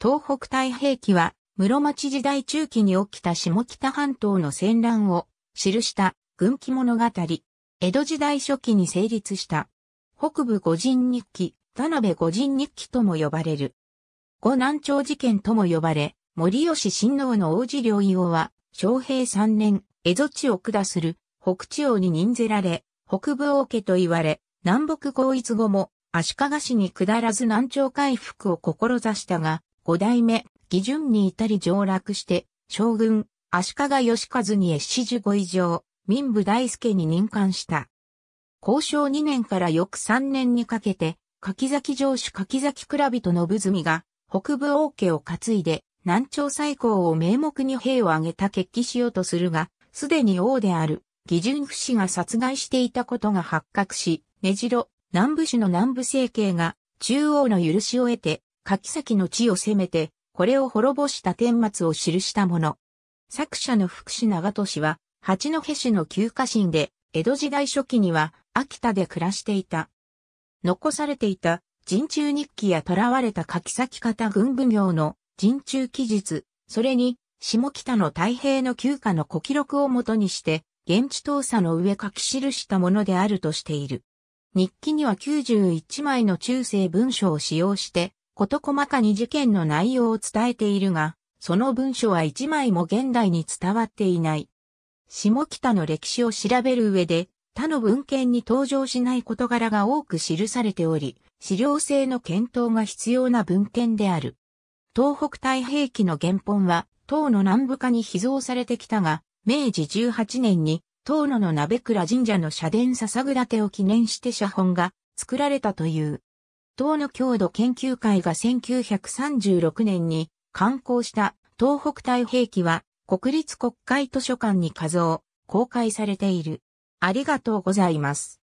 東北太平記は、室町時代中期に起きた下北半島の戦乱を記した軍記物語。江戸時代初期に成立した。北部五人日記、田辺五人日記とも呼ばれる。五南朝事件とも呼ばれ、森吉親王の王子領伊王は、昌平三年、江戸地を下する、北地王に任ぜられ、北部王家と言われ、南北合一後も、足利市に下らず南朝回復を志したが、五代目、義順に至り上洛して、将軍、足利義和に越四十五以上、民部大輔に任官した。交渉2年から翌3年にかけて、柿崎城主柿崎倉人の部積が、北部王家を担いで、南朝最高を名目に兵を挙げた決起しようとするが、すでに王である、義順不死が殺害していたことが発覚し、根城、南部市の南部政権が、中央の許しを得て、柿崎の地を攻めて、これを滅ぼした天末を記したもの。作者の福士長俊は、八戸市の旧家臣で、江戸時代初期には秋田で暮らしていた。残されていた人中日記や囚われた柿崎方軍奉行の人中記述、それに下北の太平の旧家の古記録をもとにして、現地倒査の上書き記したものであるとしている。日記には91枚の中世文書を使用して、事細かに事件の内容を伝えているが、その文書は一枚も現代に伝わっていない。下北の歴史を調べる上で、他の文献に登場しない事柄が多く記されており、資料性の検討が必要な文献である。東北太平記の原本は、唐の南部化に秘蔵されてきたが、明治18年に、唐野の鍋倉神社の社殿笹倉手を記念して写本が作られたという。東の郷土研究会が1936年に刊行した東北太平記は国立国会図書館に画像、公開されている。ありがとうございます。